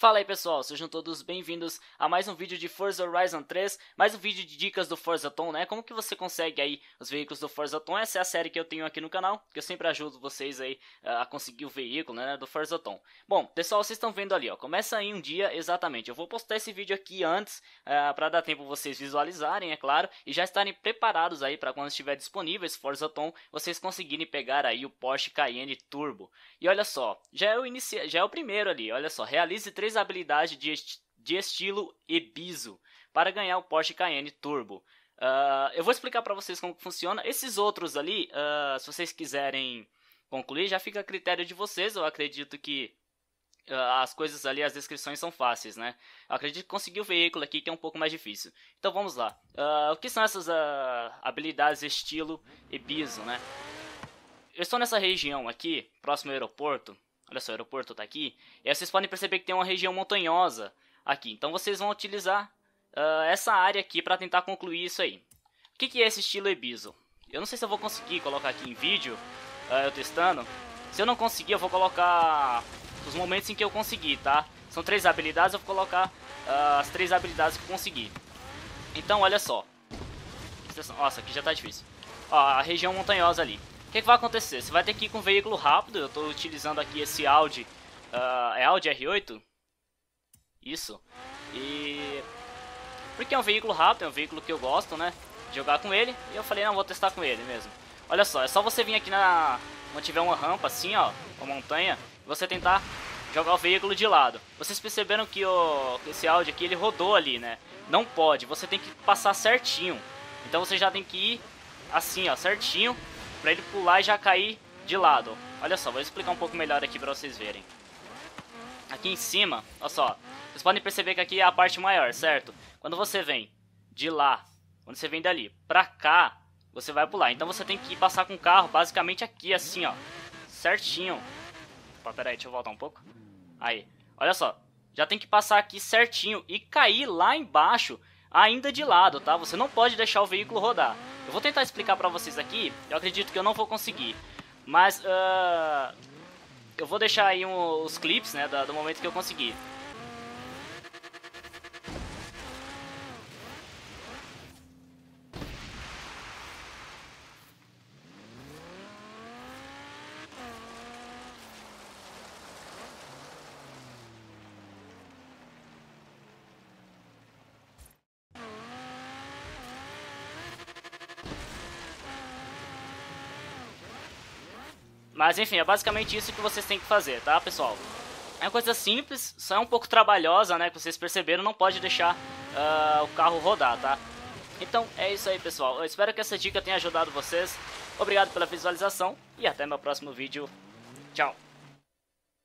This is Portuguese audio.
Fala aí pessoal, sejam todos bem-vindos a mais um vídeo de Forza Horizon 3, mais um vídeo de dicas do Forza Tom, né? Como que você consegue aí os veículos do Forza Tom? Essa é a série que eu tenho aqui no canal, que eu sempre ajudo vocês aí ah, a conseguir o veículo, né, do Forza Tom. Bom, pessoal, vocês estão vendo ali, ó, começa aí um dia exatamente. Eu vou postar esse vídeo aqui antes, uh, ah, para dar tempo vocês visualizarem, é claro, e já estarem preparados aí para quando estiver disponível esse Forza Tom, vocês conseguirem pegar aí o Porsche Cayenne Turbo. E olha só, já é o, inicia... já é o primeiro ali, olha só, realize três três habilidades de, est de estilo Ebizo para ganhar o Porsche Cayenne Turbo. Uh, eu vou explicar para vocês como funciona. Esses outros ali, uh, se vocês quiserem concluir, já fica a critério de vocês. Eu acredito que uh, as coisas ali, as descrições são fáceis, né? Eu acredito que conseguir o veículo aqui que é um pouco mais difícil. Então vamos lá. o que são essas habilidades estilo Ebizo, né? Eu estou nessa região aqui, próximo ao aeroporto, Olha só, o aeroporto está aqui. E aí vocês podem perceber que tem uma região montanhosa aqui. Então vocês vão utilizar uh, essa área aqui para tentar concluir isso aí. O que, que é esse estilo Ebiso? Eu não sei se eu vou conseguir colocar aqui em vídeo, uh, eu testando. Se eu não conseguir, eu vou colocar os momentos em que eu consegui, tá? São três habilidades, eu vou colocar uh, as três habilidades que eu consegui. Então, olha só. Nossa, aqui já tá difícil. Ó, a região montanhosa ali. O que, que, vai acontecer? Você vai ter que ir com um veículo rápido. Eu estou utilizando aqui esse Audi. Uh, é Audi R8? Isso. E... Porque é um veículo rápido, é um veículo que eu gosto, né? De jogar com ele. E eu falei, não, vou testar com ele mesmo. Olha só, é só você vir aqui na... Quando tiver uma rampa assim, ó, uma montanha, você tentar jogar o veículo de lado. Vocês perceberam que o... esse Audi aqui, ele rodou ali, né? Não pode, você tem que passar certinho. Então você já tem que ir assim, ó, certinho Pra ele pular e já cair de lado. Olha só, vou explicar um pouco melhor aqui pra vocês verem. Aqui em cima, olha só. Vocês podem perceber que aqui é a parte maior, certo? Quando você vem de lá, quando você vem dali pra cá, você vai pular. Então você tem que passar com o carro basicamente aqui, assim, ó. Certinho. Opa, pera aí, deixa eu voltar um pouco. Aí, olha só. Já tem que passar aqui certinho e cair lá embaixo ainda de lado, tá? Você não pode deixar o veículo rodar. Eu vou tentar explicar pra vocês aqui, eu acredito que eu não vou conseguir. Mas uh, eu vou deixar aí um, os clips né, do, do momento que eu conseguir. Mas enfim, é basicamente isso que vocês têm que fazer, tá pessoal? É uma coisa simples, só é um pouco trabalhosa, né? Que vocês perceberam, não pode deixar uh, o carro rodar, tá? Então é isso aí pessoal, eu espero que essa dica tenha ajudado vocês. Obrigado pela visualização e até meu próximo vídeo. Tchau!